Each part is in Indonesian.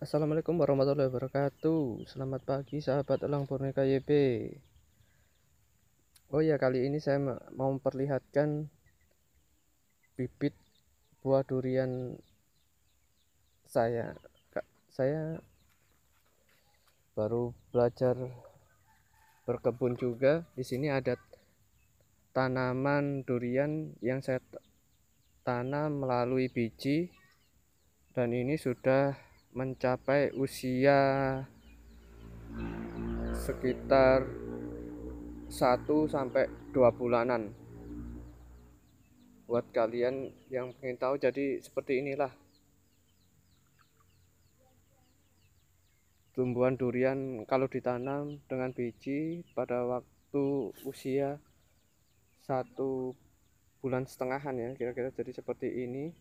Assalamualaikum warahmatullahi wabarakatuh Selamat pagi sahabat elang boneka YB Oh ya kali ini saya mau memperlihatkan Bibit buah durian Saya Saya Baru belajar Berkebun juga Di sini ada tanaman durian yang saya tanam melalui biji dan ini sudah mencapai usia sekitar 1 sampai 2 bulanan. Buat kalian yang pengen tahu jadi seperti inilah. Tumbuhan durian kalau ditanam dengan biji pada waktu usia satu bulan setengahan ya kira-kira jadi seperti ini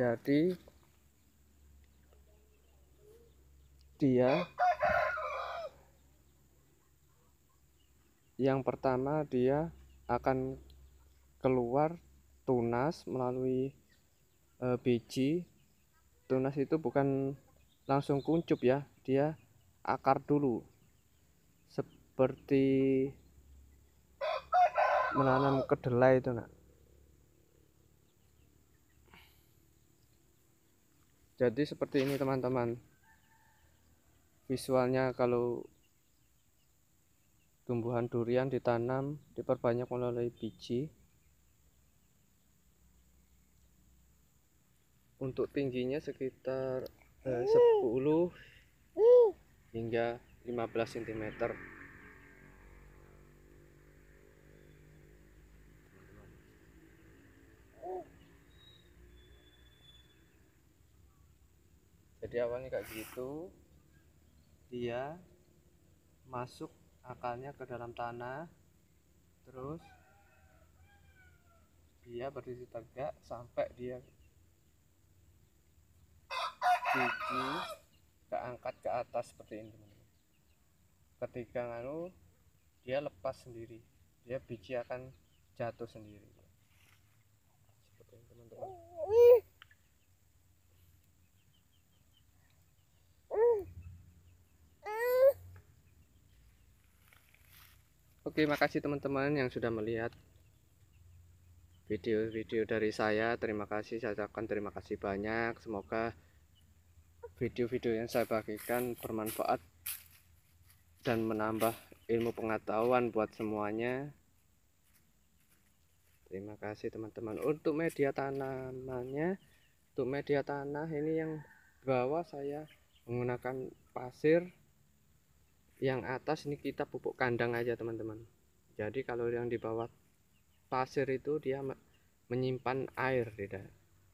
jadi dia yang pertama dia akan keluar tunas melalui e, biji tunas itu bukan langsung kuncup ya dia akar dulu seperti menanam kedelai itu nak jadi seperti ini teman-teman visualnya kalau tumbuhan durian ditanam diperbanyak melalui biji untuk tingginya sekitar eh, 10 hingga 15 cm jadi awalnya kayak gitu dia masuk akalnya ke dalam tanah terus dia berdiri tegak sampai dia gigi keangkat ke atas seperti ini ketika nganu dia lepas sendiri dia biji akan jatuh sendiri seperti ini teman-teman Oke, makasih teman-teman yang sudah melihat video-video dari saya. Terima kasih, saya ucapkan terima kasih banyak. Semoga video-video yang saya bagikan bermanfaat dan menambah ilmu pengetahuan buat semuanya. Terima kasih teman-teman. Untuk media tanamannya, untuk media tanah ini yang bawah saya menggunakan pasir yang atas ini kita pupuk kandang aja teman-teman jadi kalau yang di bawah pasir itu dia menyimpan air tidak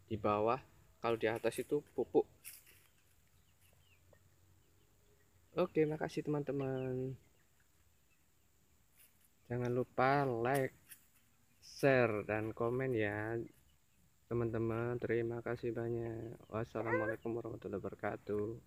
di bawah kalau di atas itu pupuk oke makasih teman-teman jangan lupa like share dan komen ya teman-teman terima kasih banyak wassalamualaikum warahmatullahi wabarakatuh